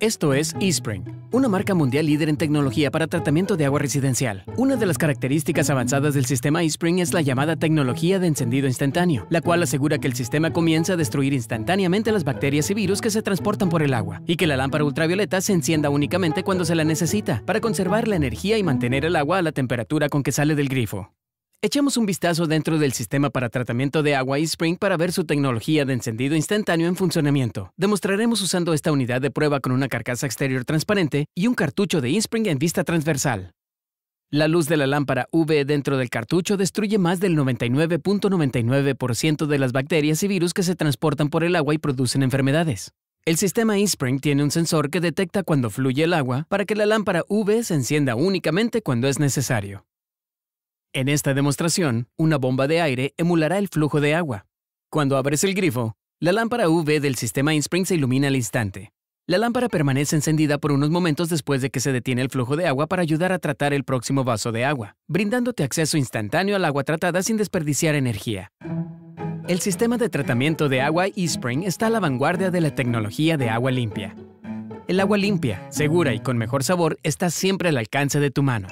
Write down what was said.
Esto es eSpring, una marca mundial líder en tecnología para tratamiento de agua residencial. Una de las características avanzadas del sistema eSpring es la llamada tecnología de encendido instantáneo, la cual asegura que el sistema comienza a destruir instantáneamente las bacterias y virus que se transportan por el agua, y que la lámpara ultravioleta se encienda únicamente cuando se la necesita, para conservar la energía y mantener el agua a la temperatura con que sale del grifo. Echemos un vistazo dentro del sistema para tratamiento de agua eSpring para ver su tecnología de encendido instantáneo en funcionamiento. Demostraremos usando esta unidad de prueba con una carcasa exterior transparente y un cartucho de eSpring en vista transversal. La luz de la lámpara UV dentro del cartucho destruye más del 99.99% de las bacterias y virus que se transportan por el agua y producen enfermedades. El sistema eSpring tiene un sensor que detecta cuando fluye el agua para que la lámpara UV se encienda únicamente cuando es necesario. En esta demostración, una bomba de aire emulará el flujo de agua. Cuando abres el grifo, la lámpara UV del sistema InSpring se ilumina al instante. La lámpara permanece encendida por unos momentos después de que se detiene el flujo de agua para ayudar a tratar el próximo vaso de agua, brindándote acceso instantáneo al agua tratada sin desperdiciar energía. El sistema de tratamiento de agua eSpring está a la vanguardia de la tecnología de agua limpia. El agua limpia, segura y con mejor sabor está siempre al alcance de tu mano.